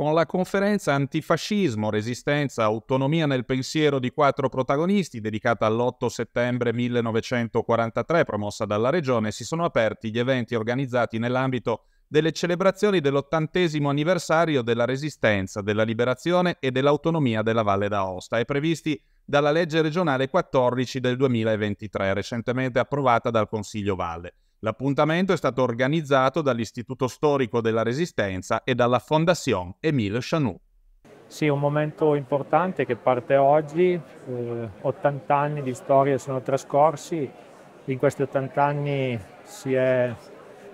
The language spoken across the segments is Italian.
con la conferenza Antifascismo, Resistenza, Autonomia nel pensiero di quattro protagonisti, dedicata all'8 settembre 1943, promossa dalla Regione, si sono aperti gli eventi organizzati nell'ambito delle celebrazioni dell'ottantesimo anniversario della Resistenza, della Liberazione e dell'autonomia della Valle d'Aosta e previsti dalla legge regionale 14 del 2023, recentemente approvata dal Consiglio Valle. L'appuntamento è stato organizzato dall'Istituto Storico della Resistenza e dalla Fondation Émile Chanou. Sì, un momento importante che parte oggi, eh, 80 anni di storia sono trascorsi, in questi 80 anni si è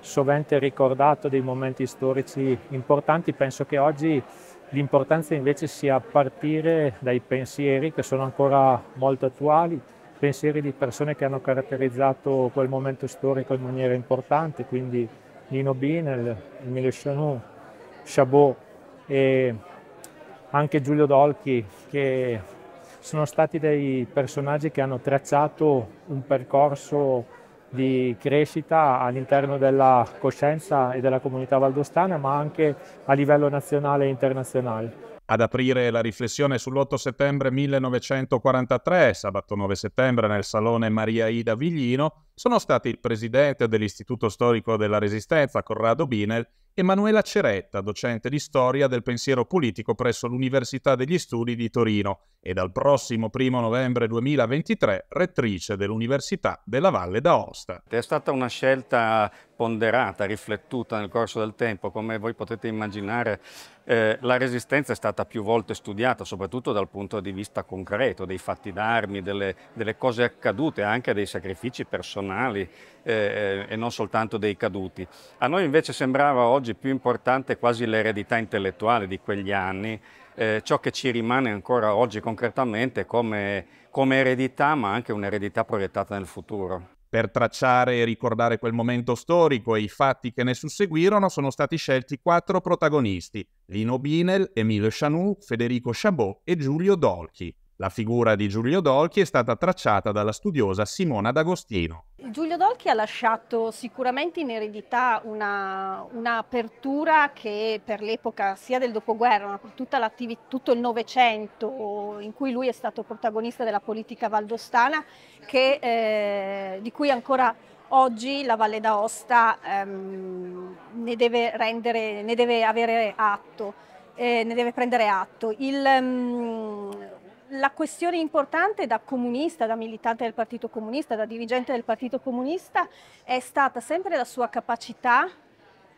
sovente ricordato dei momenti storici importanti, penso che oggi l'importanza invece sia partire dai pensieri che sono ancora molto attuali, pensieri di persone che hanno caratterizzato quel momento storico in maniera importante, quindi Nino Binel, Emilio Chanou, Chabot e anche Giulio Dolchi, che sono stati dei personaggi che hanno tracciato un percorso di crescita all'interno della coscienza e della comunità valdostana, ma anche a livello nazionale e internazionale ad aprire la riflessione sull'8 settembre 1943, sabato 9 settembre, nel Salone Maria Ida Viglino, sono stati il presidente dell'Istituto Storico della Resistenza, Corrado Binel, e Manuela Ceretta, docente di storia del pensiero politico presso l'Università degli Studi di Torino e dal prossimo 1 novembre 2023 rettrice dell'Università della Valle d'Aosta. È stata una scelta ponderata, riflettuta nel corso del tempo, come voi potete immaginare, eh, la resistenza è stata più volte studiata, soprattutto dal punto di vista concreto, dei fatti d'armi, delle, delle, cose accadute, anche dei sacrifici personali eh, eh e non soltanto dei caduti. A noi invece sembrava oggi più importante quasi l'eredità intellettuale di quegli anni, eh, ciò che ci rimane ancora oggi concretamente come, come eredità, ma anche un'eredità proiettata nel futuro. Per tracciare e ricordare quel momento storico e i fatti che ne susseguirono sono stati scelti quattro protagonisti, Lino Binel, Emile Chanou, Federico Chabot e Giulio Dolchi. La figura di Giulio Dolchi è stata tracciata dalla studiosa Simona D'Agostino. Giulio Dolchi ha lasciato sicuramente in eredità un'apertura che per l'epoca sia del dopoguerra, ma per tutto il Novecento, in cui lui è stato protagonista della politica valdostana, che, eh, di cui ancora oggi la Valle d'Aosta ehm, ne, deve rendere, ne deve avere atto. Eh, ne deve prendere atto. Il, um, la questione importante da comunista, da militante del Partito Comunista, da dirigente del Partito Comunista, è stata sempre la sua capacità,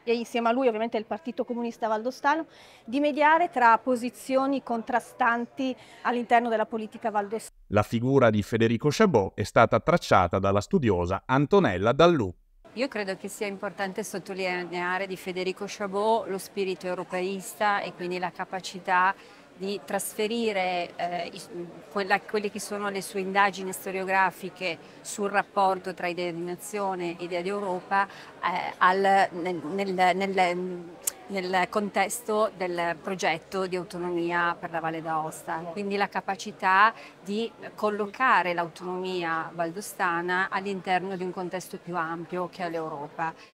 e insieme a lui ovviamente il Partito Comunista Valdostano, di mediare tra posizioni contrastanti all'interno della politica valdostana. La figura di Federico Chabot è stata tracciata dalla studiosa Antonella Dallù. Io credo che sia importante sottolineare di Federico Chabot lo spirito europeista e quindi la capacità di trasferire eh, quella, quelle che sono le sue indagini storiografiche sul rapporto tra idea di nazione e idea di Europa eh, al, nel, nel, nel, nel, contesto del progetto di autonomia per la Valle d'Aosta, quindi la capacità di collocare l'autonomia valdostana all'interno di un contesto più ampio che è l'Europa.